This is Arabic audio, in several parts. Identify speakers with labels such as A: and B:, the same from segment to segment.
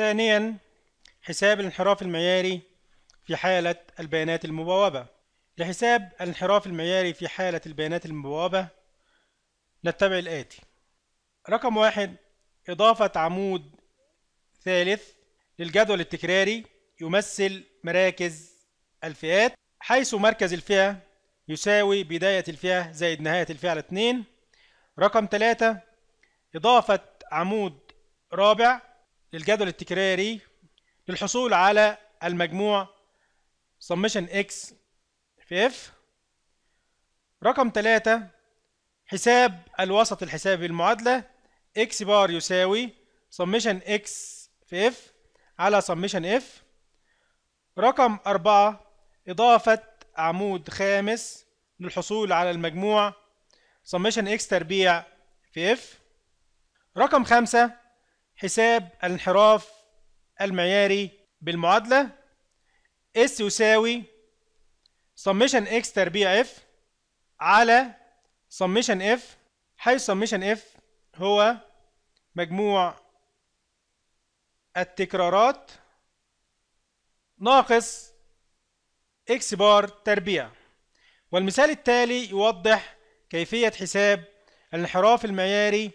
A: ثانيا حساب الانحراف المعياري في حالة البيانات المبوبة لحساب الانحراف المعياري في حالة البيانات المبوبة نتبع الآتي رقم واحد إضافة عمود ثالث للجدول التكراري يمثل مراكز الفئات حيث مركز الفئة يساوي بداية الفئة زائد نهاية الفئة على 2 رقم ثلاثة إضافة عمود رابع للجدول التكراري للحصول على المجموع summation x في f رقم ثلاثة حساب الوسط الحسابي المعادلة x بار يساوي summation x في f على summation f رقم أربعة إضافة عمود خامس للحصول على المجموع summation x تربيع في f رقم خمسة حساب الانحراف المعياري بالمعادلة S يساوي summation X تربيع F على summation F حيث summation F هو مجموع التكرارات ناقص X بار تربيع والمثال التالي يوضح كيفية حساب الانحراف المعياري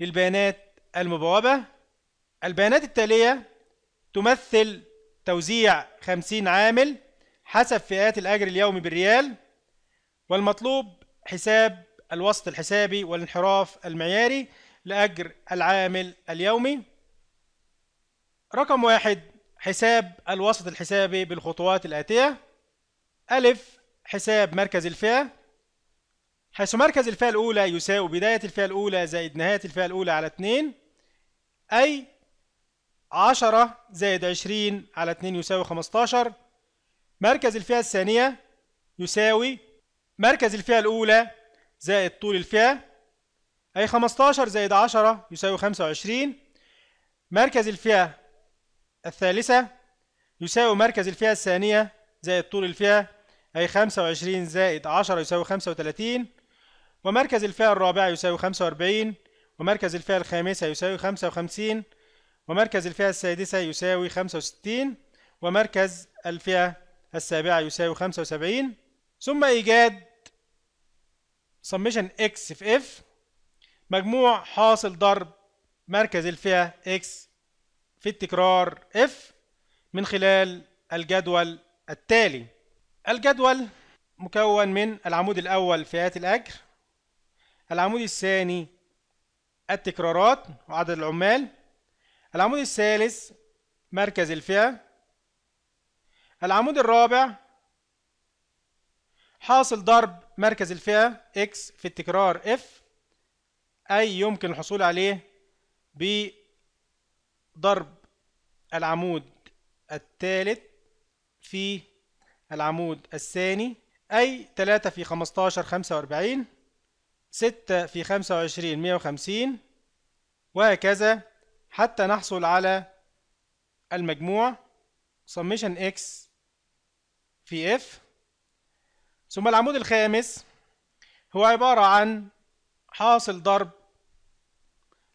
A: للبيانات المبوبة البيانات التالية تمثل توزيع 50 عامل حسب فئات الأجر اليومي بالريال والمطلوب حساب الوسط الحسابي والانحراف المعياري لأجر العامل اليومي رقم واحد حساب الوسط الحسابي بالخطوات الآتية ألف حساب مركز الفئة حيث مركز الفئة الأولى يساوي بداية الفئة الأولى زائد نهاية الفئة الأولى على 2 أي 10 زائد 20 على 2 يساوي 15 مركز الفئة الثانية يساوي مركز الفئة الأولى زائد طول الفئة أي 15 زائد 10 يساوي 25 مركز الفئة الثالثة يساوي مركز الفئة الثانية زائد طول الفئة أي 25 زائد 10 يساوي 35 ومركز الفئة الرابعة يساوي 45 ومركز الفئة الخامسة يساوي 55 ومركز الفئة السادسة يساوي 65 ومركز الفئة السابعة يساوي 75 ثم إيجاد summation x في f مجموع حاصل ضرب مركز الفئة x في التكرار f من خلال الجدول التالي الجدول مكون من العمود الأول فئات الأجر العمود الثاني التكرارات وعدد العمال العمود الثالث مركز الفئة العمود الرابع حاصل ضرب مركز الفئة X في التكرار F أي يمكن الحصول عليه بضرب العمود الثالث في العمود الثاني أي 3 في 15 45 6 في 25 150 وهكذا حتى نحصل على المجموع summation x في f ثم العمود الخامس هو عبارة عن حاصل ضرب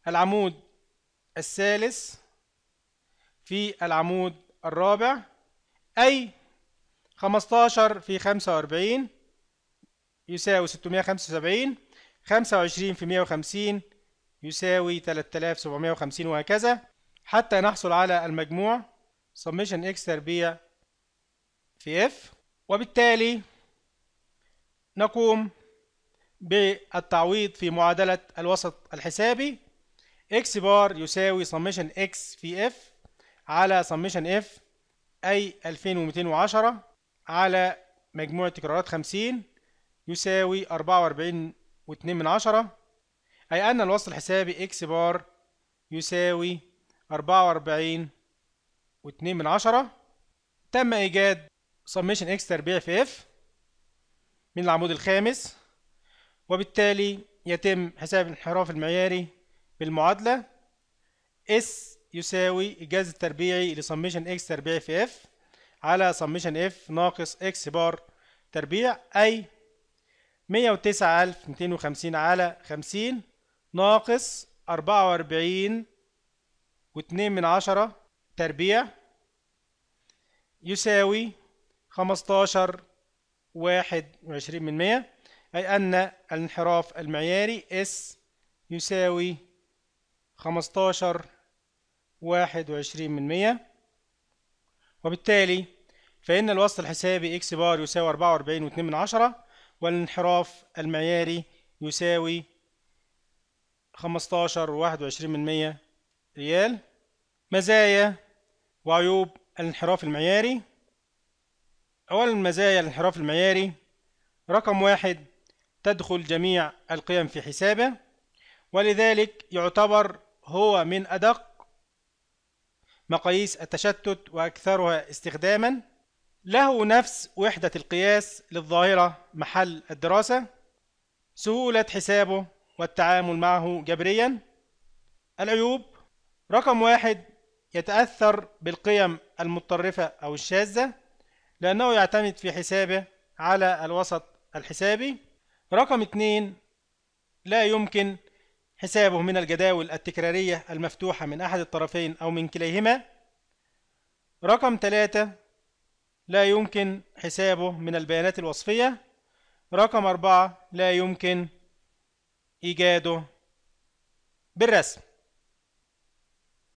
A: العمود الثالث في العمود الرابع أي 15 في 45 يساوي 675 25 في 150 يساوي 3750 وهكذا حتى نحصل على المجموع سميشن اكس تربيع في اف وبالتالي نقوم بالتعويض في معادلة الوسط الحسابي اكس بار يساوي سميشن اكس في اف على سميشن اف اي 2210 على مجموع تكرارات 50 يساوي 44.2 من عشرة أي أن الوسط الحسابي إكس بار يساوي أربعة وأربعين واتنين من عشرة تم إيجاد سميشن إكس تربيع في إف من العمود الخامس وبالتالي يتم حساب الانحراف المعياري بالمعادلة اس يساوي الجهاز التربيعي لسميشن اكس تربيع في اف على سميشن اف ناقص اكس بار تربيع اي مية وتسعة ألف وخمسين على خمسين ناقص أربعة وأربعين واتنين من عشرة تربيع يساوي خمستاشر واحد وعشرين من مية أي أن الانحراف المعياري S يساوي خمستاشر واحد وعشرين من مية وبالتالي فإن الوسط الحسابي إكس بار يساوي أربعة وأربعين واتنين من عشرة والانحراف المعياري يساوي 15 و21% ريال مزايا وعيوب الانحراف المعياري أولا مزايا الانحراف المعياري رقم واحد تدخل جميع القيم في حسابه ولذلك يعتبر هو من أدق مقاييس التشتت وأكثرها استخداما له نفس وحدة القياس للظاهرة محل الدراسة سهولة حسابه والتعامل معه جبريا العيوب رقم واحد يتأثر بالقيم المتطرفة أو الشاذة لأنه يعتمد في حسابه على الوسط الحسابي رقم اثنين لا يمكن حسابه من الجداول التكرارية المفتوحة من أحد الطرفين أو من كليهما رقم ثلاثة لا يمكن حسابه من البيانات الوصفية رقم أربعة لا يمكن إيجاده بالرسم